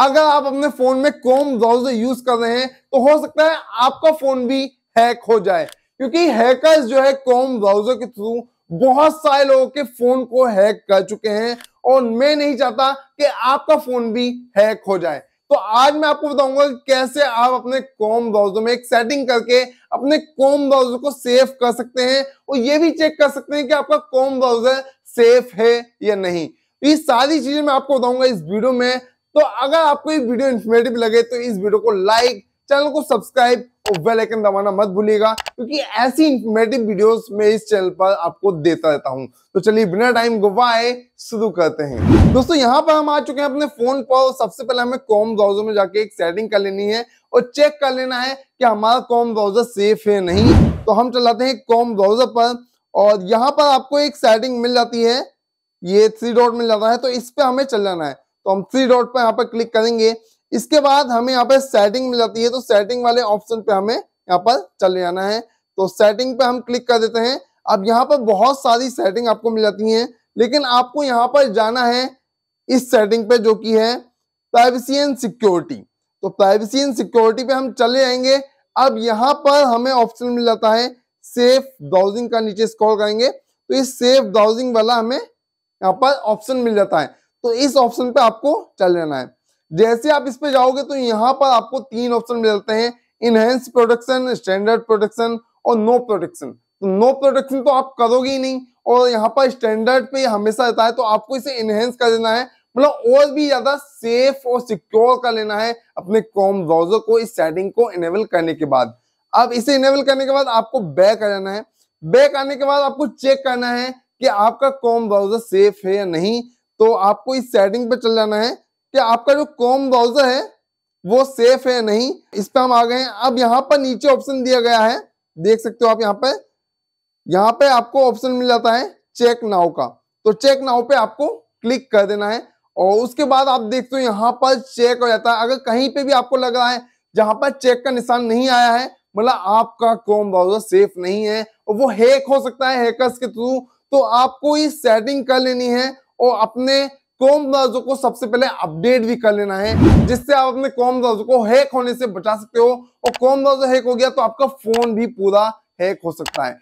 अगर आप अपने फोन में क्रोम ब्राउजर यूज कर रहे हैं तो हो सकता है आपका फोन भी हैक हो जाए क्योंकि हैकर्स जो है क्रोम ब्राउजर के थ्रू बहुत सारे लोगों के फोन को हैक कर चुके हैं और मैं नहीं चाहता कि आपका फोन भी हैक हो जाए तो आज मैं आपको बताऊंगा कि कैसे आप अपने क्रोम ब्राउजर में एक सेटिंग करके अपने क्रोम ब्राउजर को सेव कर सकते हैं और ये भी चेक कर सकते हैं कि आपका क्रोम ब्राउजर सेफ है या नहीं तो ये सारी चीजें मैं आपको बताऊंगा इस वीडियो में तो अगर आपको इस वीडियो इन्फॉर्मेटिव लगे तो इस वीडियो को लाइक चैनल को सब्सक्राइब और बेल आइकन दबाना मत भूलिएगा क्योंकि ऐसी इन्फॉर्मेटिव वीडियोस मैं इस चैनल पर आपको देता रहता हूं तो चलिए बिना टाइम गुवाए शुरू करते हैं दोस्तों यहाँ पर हम आ चुके हैं अपने फोन पर सबसे पहले हमें कॉम ब्राउजर में जाके एक सेटिंग कर लेनी है और चेक कर लेना है कि हमारा कॉम ब्राउजर सेफ है नहीं तो हम चलाते हैं कॉम ब्राउजर पर और यहाँ पर आपको एक सेटिंग मिल जाती है ये थ्री डॉट मिल जाता है तो इस पर हमें चल जाना है तो हम थ्री डॉट पर यहाँ पर क्लिक करेंगे इसके बाद हमें यहाँ पर सेटिंग मिल जाती है तो सेटिंग वाले ऑप्शन पे हमें यहाँ पर चले जाना है तो सेटिंग पे हम क्लिक कर देते हैं अब यहाँ पर बहुत सारी सेटिंग आपको मिल जाती है लेकिन आपको यहाँ पर जाना है इस सेटिंग पे जो कि है प्राइवेसी एंड सिक्योरिटी तो प्राइवेसी एंड सिक्योरिटी पे हम चले आएंगे अब यहाँ पर हमें ऑप्शन मिल जाता है सेफ ब्राउजिंग का नीचे स्क्रॉल करेंगे तो इस सेफ ब्राउजिंग वाला हमें यहाँ पर ऑप्शन मिल जाता है तो इस ऑप्शन पे आपको चल जाना है जैसे आप इस पे जाओगे तो यहाँ पर आपको तीन ऑप्शन मिलते हैं इनहेंस प्रोडक्शन स्टैंडर्ड प्रोडक्शन और नो प्रोडक्शन तो नो प्रोडक्शन तो आप करोगे ही नहीं और यहाँ पर स्टैंडर्ड पे हमेशा रहता है तो आपको इसे इनहेंस कर देना है मतलब और भी ज्यादा सेफ और सिक्योर कर लेना है अपने क्रोम ब्राउजर को इस सेटिंग को इनेबल करने के बाद अब इसे इनेबल करने के बाद आपको बैक आ जाना है बैक आने के बाद आपको चेक करना है कि आपका क्रोम ब्राउजर सेफ है या नहीं तो आपको इस सेटिंग पे चल जाना है कि आपका जो कॉम ब्राउजर है वो सेफ है नहीं इस पर हम आ गए अब यहाँ पर नीचे ऑप्शन दिया गया है देख सकते हो आप यहाँ पर यहाँ पे आपको ऑप्शन मिल जाता है चेक नाउ का तो चेक नाउ पे आपको क्लिक कर देना है और उसके बाद आप देखते हो यहाँ पर चेक हो जाता है अगर कहीं पे भी आपको लग रहा है जहां पर चेक का निशान नहीं आया है मतलब आपका क्रोम ब्राउजर सेफ नहीं है और वो हैक हो सकता है हैकर्स के थ्रू तो आपको ये सेटिंग कर लेनी है और अपने कॉम ब्राउजर को सबसे पहले अपडेट भी कर लेना है जिससे आप अपने कॉम ब्राउजर को हैक होने से बचा सकते हो और कॉम ब्राउजर हैक हो गया तो आपका फोन भी पूरा हैक हो सकता है